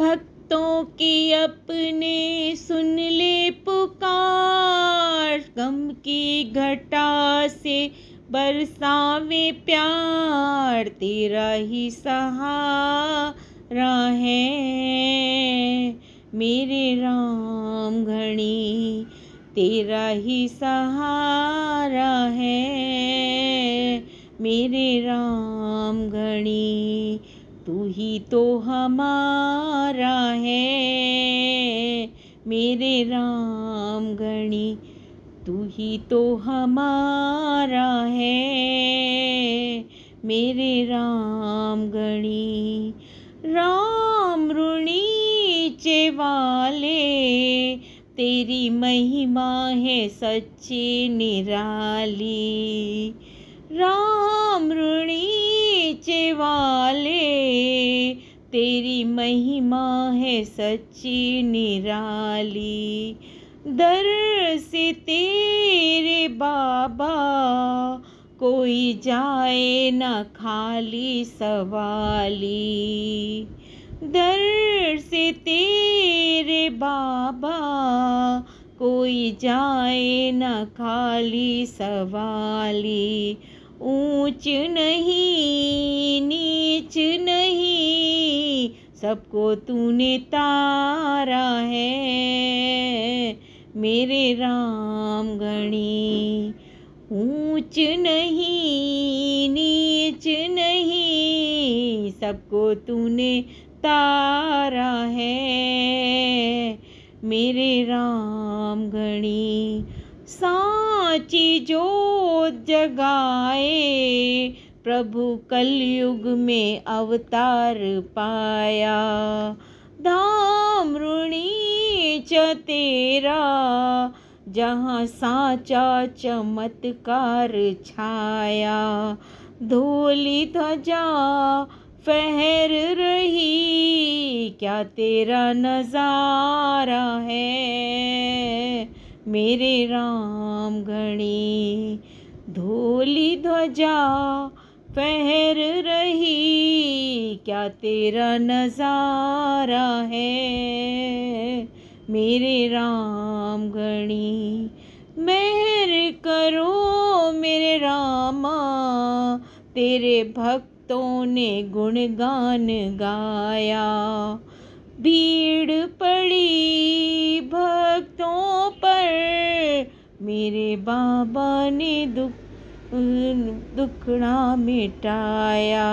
भक्तों की अपने सुन ले पुकार गम की घटा से बरसावे प्यार तेरा ही सहारा है मेरे राम घणी तेरा ही सहारा है मेरे राम घणी तू ही तो हमारा है मेरे राम गणी तू ही तो हमारा है मेरे राम गणी राम चे वाले तेरी महिमा है सच्ची निराली राम ऋणी तेरी महिमा है सच्ची निराली दर से तेरे बाबा कोई जाए न खाली सवाली दर से तेरे बाबा कोई जाए न खाली सवाली ऊंच नहीं नीच नहीं सबको तूने तारा है मेरे राम गणी ऊंच नहीं नीच नहीं सबको तूने तारा है मेरे राम गणी साची जो जगाए प्रभु कलयुग में अवतार पाया धाम ऋणी च तेरा जहाँ साचा चमत्कार छाया धोली ध्वजा फहर रही क्या तेरा नजारा है मेरे राम घणी धोली ध्वजा फहर रही क्या तेरा नज़ारा है मेरे राम गणी मेहर करो मेरे रामा तेरे भक्तों ने गुणगान गाया भीड़ पड़ी भक्तों पर मेरे बाबा ने दुख दुखड़ा मिटाया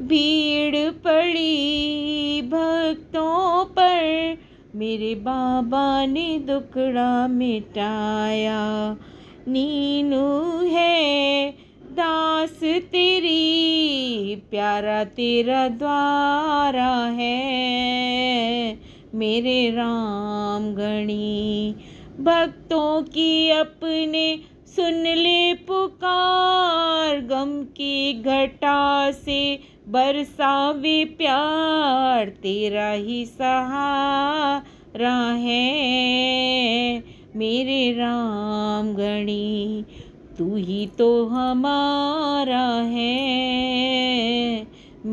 भीड़ पड़ी भक्तों पर मेरे बाबा ने दुखड़ा मिटाया नीनू है दास तेरी प्यारा तेरा द्वारा है मेरे राम गणी भक्तों की अपने सुन ले पुकार गम की घटा से बरसावे प्यार तेरा ही सहारा है मेरे राम गणी तू ही तो हमारा है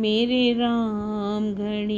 मेरे राम घड़ी